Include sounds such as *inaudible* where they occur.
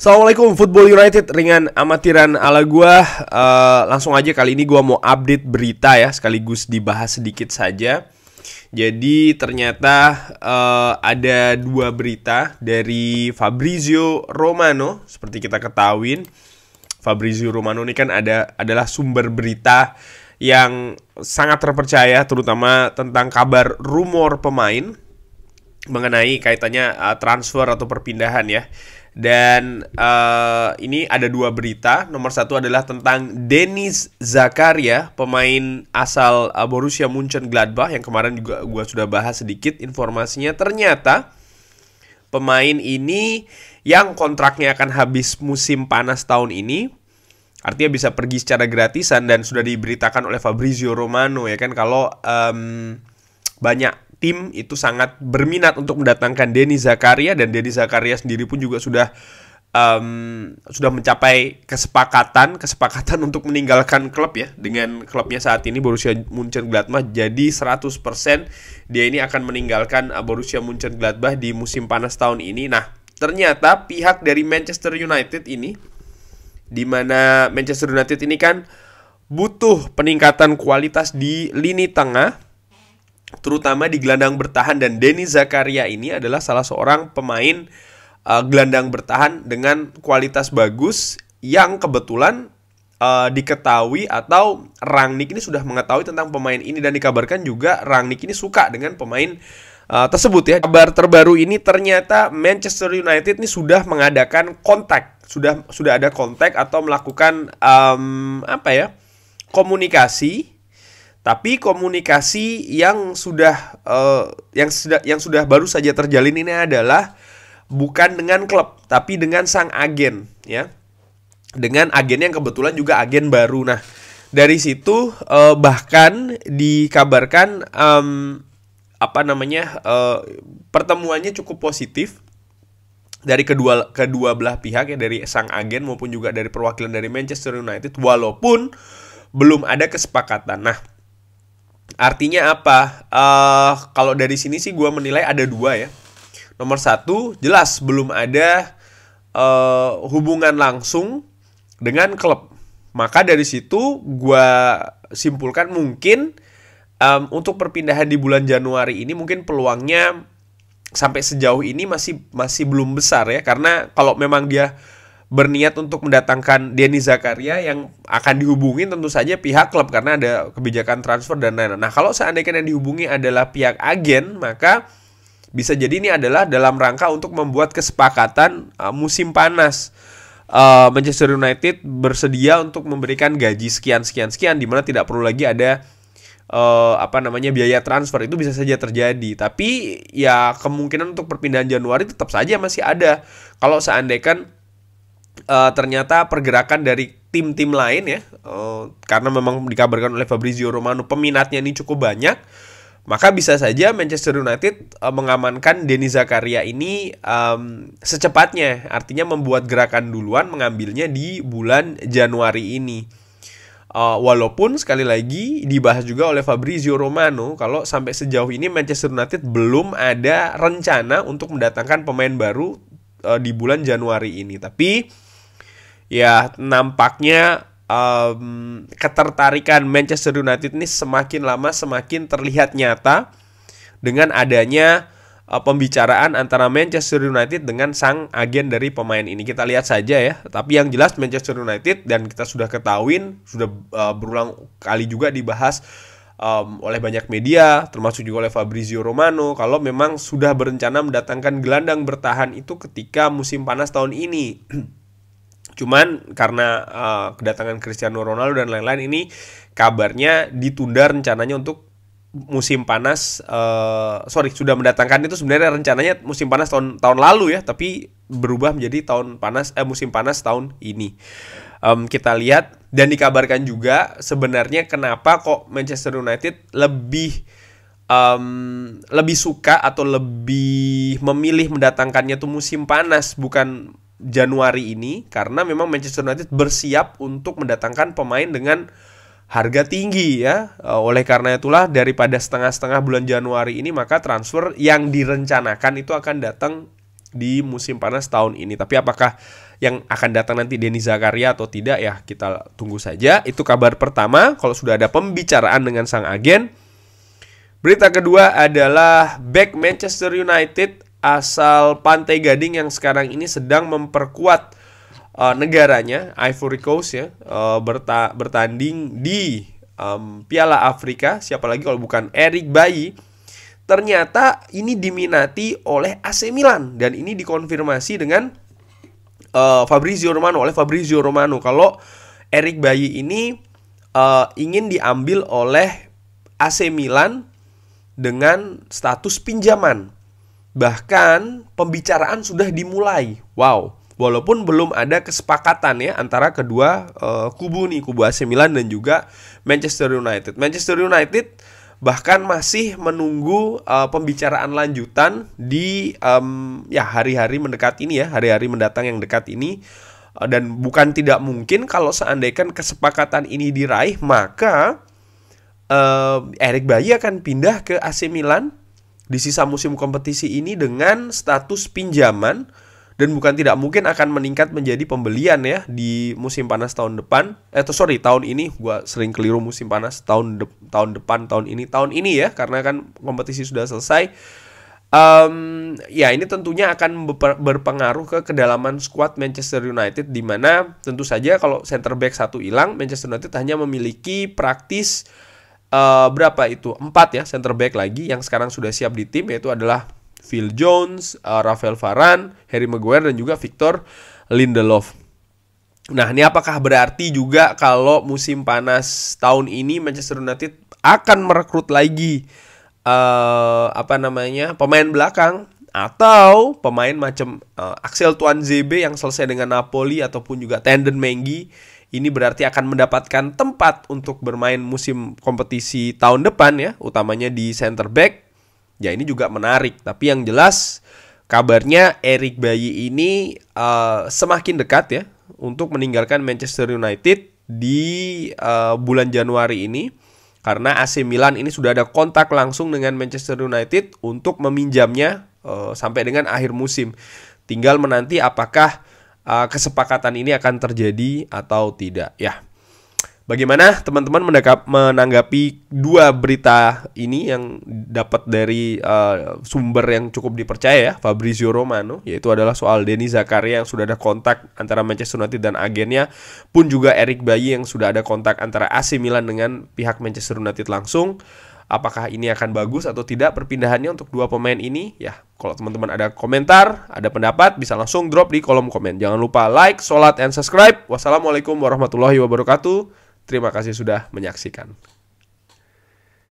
Assalamualaikum Football United ringan amatiran ala gua uh, langsung aja kali ini gua mau update berita ya sekaligus dibahas sedikit saja. Jadi ternyata uh, ada dua berita dari Fabrizio Romano seperti kita ketahuin Fabrizio Romano ini kan ada adalah sumber berita yang sangat terpercaya terutama tentang kabar rumor pemain mengenai kaitannya uh, transfer atau perpindahan ya dan uh, ini ada dua berita. Nomor satu adalah tentang Denis Zakaria, pemain asal eh, Borussia Mönchengladbach yang kemarin juga gue sudah bahas sedikit informasinya. Ternyata pemain ini yang kontraknya akan habis musim panas tahun ini, artinya bisa pergi secara gratisan dan sudah diberitakan oleh Fabrizio Romano ya kan kalau um, banyak tim itu sangat berminat untuk mendatangkan Denny Zakaria dan Denny Zakaria sendiri pun juga sudah um, sudah mencapai kesepakatan kesepakatan *laughs* untuk meninggalkan klub ya dengan klubnya saat ini Borussia Mönchengladbach jadi 100% dia ini akan meninggalkan eh, Borussia Mönchengladbach di musim panas tahun ini nah ternyata pihak dari Manchester United ini di mana Manchester United ini kan butuh peningkatan kualitas di lini tengah terutama di gelandang bertahan dan Denny Zakaria ini adalah salah seorang pemain uh, gelandang bertahan dengan kualitas bagus yang kebetulan uh, diketahui atau Rangnick ini sudah mengetahui tentang pemain ini dan dikabarkan juga Rangnick ini suka dengan pemain uh, tersebut ya. Kabar terbaru ini ternyata Manchester United ini sudah mengadakan kontak, sudah sudah ada kontak atau melakukan um, apa ya komunikasi tapi komunikasi yang sudah uh, yang sudah yang sudah baru saja terjalin ini adalah bukan dengan klub, tapi dengan sang agen, ya. Dengan agen yang kebetulan juga agen baru. Nah, dari situ uh, bahkan dikabarkan um, apa namanya uh, pertemuannya cukup positif dari kedua kedua belah pihak ya dari sang agen maupun juga dari perwakilan dari Manchester United walaupun belum ada kesepakatan. Nah, Artinya apa? Uh, kalau dari sini sih gue menilai ada dua ya. Nomor satu, jelas belum ada uh, hubungan langsung dengan klub. Maka dari situ gue simpulkan mungkin um, untuk perpindahan di bulan Januari ini mungkin peluangnya sampai sejauh ini masih masih belum besar ya karena kalau memang dia berniat untuk mendatangkan Denny Zakaria yang akan dihubungi tentu saja pihak klub karena ada kebijakan transfer dan lain-lain. Nah, kalau seandainya yang dihubungi adalah pihak agen, maka bisa jadi ini adalah dalam rangka untuk membuat kesepakatan uh, musim panas. Uh, Manchester United bersedia untuk memberikan gaji sekian sekian sekian di mana tidak perlu lagi ada uh, apa namanya biaya transfer itu bisa saja terjadi. Tapi ya kemungkinan untuk perpindahan Januari tetap saja masih ada. Kalau seandainya kan uh, ternyata pergerakan dari tim-tim lain ya uh, karena memang dikabarkan oleh Fabrizio Romano peminatnya ini cukup banyak maka bisa saja Manchester United uh, mengamankan Denis Zakaria ini um, secepatnya artinya membuat gerakan duluan mengambilnya di bulan Januari ini uh, walaupun sekali lagi dibahas juga oleh Fabrizio Romano kalau sampai sejauh ini Manchester United belum ada rencana untuk mendatangkan pemain baru uh, di bulan Januari ini tapi ya nampaknya um, ketertarikan Manchester United ini semakin lama semakin terlihat nyata dengan adanya uh, pembicaraan antara Manchester United dengan sang agen dari pemain ini. Kita lihat saja ya. Tapi yang jelas Manchester United dan kita sudah ketahuin sudah uh, berulang kali juga dibahas um, oleh banyak media, termasuk juga oleh Fabrizio Romano, kalau memang sudah berencana mendatangkan gelandang bertahan itu ketika musim panas tahun ini. *clears throat* Cuman karena uh, kedatangan Cristiano Ronaldo dan lain-lain ini kabarnya ditunda rencananya untuk musim panas uh, sorry sudah mendatangkan itu sebenarnya rencananya musim panas tahun tahun lalu ya tapi berubah menjadi tahun panas eh musim panas tahun ini um, kita lihat dan dikabarkan juga sebenarnya kenapa kok Manchester United lebih um, lebih suka atau lebih memilih mendatangkannya tuh musim panas bukan Januari ini karena memang Manchester United bersiap untuk mendatangkan pemain dengan harga tinggi ya. E, oleh karena itulah daripada setengah-setengah bulan Januari ini maka transfer yang direncanakan itu akan datang di musim panas tahun ini. Tapi apakah yang akan datang nanti Denny Zakaria atau tidak ya kita tunggu saja. Itu kabar pertama kalau sudah ada pembicaraan dengan sang agen. Berita kedua adalah back Manchester United asal Pantai Gading yang sekarang ini sedang memperkuat uh, negaranya Ivory Coast ya uh, berta bertanding di um, Piala Afrika siapa lagi kalau bukan Eric Bayi ternyata ini diminati oleh AC Milan dan ini dikonfirmasi dengan uh, Fabrizio Romano oleh Fabrizio Romano kalau Eric Bayi ini uh, ingin diambil oleh AC Milan dengan status pinjaman Bahkan pembicaraan sudah dimulai. Wow, walaupun belum ada kesepakatan ya antara kedua uh, kubu nih, kubu AC Milan dan juga Manchester United. Manchester United bahkan masih menunggu uh, pembicaraan lanjutan di um, ya hari-hari mendekat ini ya, hari-hari mendatang yang dekat ini. Uh, dan bukan tidak mungkin kalau seandainya kesepakatan ini diraih, maka uh, Erik Bayi akan pindah ke AC Milan di sisa musim kompetisi ini dengan status pinjaman dan bukan tidak mungkin akan meningkat menjadi pembelian ya di musim panas tahun depan. Eh sorry tahun ini gua sering keliru musim panas tahun de tahun depan tahun ini tahun ini ya karena kan kompetisi sudah selesai. Um, ya ini tentunya akan berpengaruh ke kedalaman skuad Manchester United di mana tentu saja kalau center back satu hilang Manchester United hanya memiliki praktis Eh, berapa itu? Empat ya center back lagi yang sekarang sudah siap di tim yaitu adalah Phil Jones, uh, Rafael Varane, Harry Maguire dan juga Victor Lindelof. Nah, ini apakah berarti juga kalau musim panas tahun ini Manchester United akan merekrut lagi uh, apa namanya? pemain belakang atau pemain macam uh, Axel Tuanzebe yang selesai dengan Napoli ataupun juga Tenden Mengi ini berarti akan mendapatkan tempat untuk bermain musim kompetisi tahun depan ya, utamanya di center back. Ya ini juga menarik, tapi yang jelas kabarnya Eric Bayi ini uh, semakin dekat ya untuk meninggalkan Manchester United di uh, bulan Januari ini karena AC Milan ini sudah ada kontak langsung dengan Manchester United untuk meminjamnya uh, sampai dengan akhir musim. Tinggal menanti apakah uh, kesepakatan ini akan terjadi atau tidak ya. Bagaimana teman-teman menanggapi dua berita ini yang dapat dari uh, sumber yang cukup dipercaya ya, Fabrizio Romano, yaitu adalah soal Denny Zakaria yang sudah ada kontak antara Manchester United dan agennya, pun juga Eric Bayi yang sudah ada kontak antara AC Milan dengan pihak Manchester United langsung apakah ini akan bagus atau tidak perpindahannya untuk dua pemain ini ya kalau teman-teman ada komentar ada pendapat bisa langsung drop di kolom komen jangan lupa like sholat and subscribe wassalamualaikum warahmatullahi wabarakatuh terima kasih sudah menyaksikan